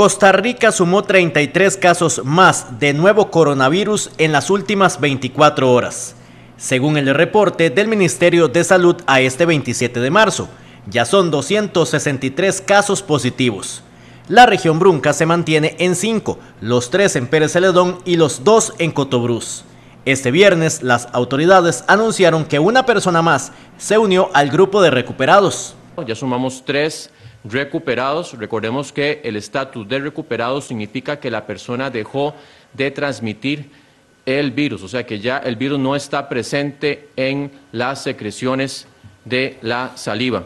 Costa Rica sumó 33 casos más de nuevo coronavirus en las últimas 24 horas, según el reporte del Ministerio de Salud a este 27 de marzo. Ya son 263 casos positivos. La región Brunca se mantiene en 5, los 3 en Pérez Celedón y los 2 en Cotobruz. Este viernes las autoridades anunciaron que una persona más se unió al grupo de recuperados. Ya sumamos 3 recuperados. Recordemos que el estatus de recuperado significa que la persona dejó de transmitir el virus, o sea que ya el virus no está presente en las secreciones de la saliva.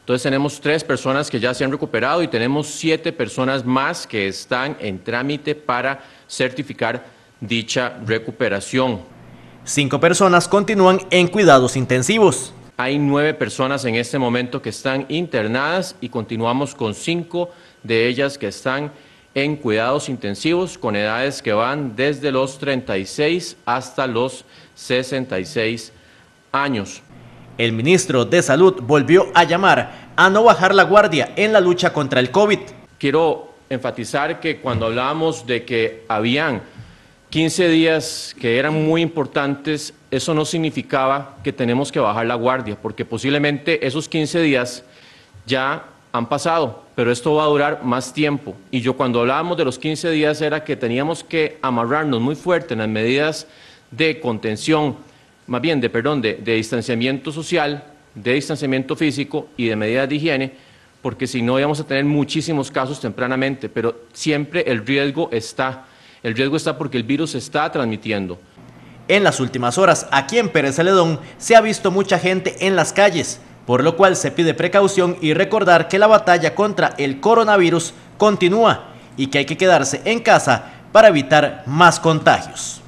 Entonces tenemos tres personas que ya se han recuperado y tenemos siete personas más que están en trámite para certificar dicha recuperación. Cinco personas continúan en cuidados intensivos. Hay nueve personas en este momento que están internadas y continuamos con cinco de ellas que están en cuidados intensivos con edades que van desde los 36 hasta los 66 años. El ministro de Salud volvió a llamar a no bajar la guardia en la lucha contra el COVID. Quiero enfatizar que cuando hablábamos de que habían 15 días que eran muy importantes, eso no significaba que tenemos que bajar la guardia, porque posiblemente esos 15 días ya han pasado, pero esto va a durar más tiempo. Y yo cuando hablábamos de los 15 días era que teníamos que amarrarnos muy fuerte en las medidas de contención, más bien de, perdón, de, distanciamiento social, de distanciamiento físico y de medidas de higiene, porque si no íbamos a tener muchísimos casos tempranamente, pero siempre el riesgo está. El riesgo está porque el virus se está transmitiendo. En las últimas horas, aquí en Pérez Celedón, se ha visto mucha gente en las calles, por lo cual se pide precaución y recordar que la batalla contra el coronavirus continúa y que hay que quedarse en casa para evitar más contagios.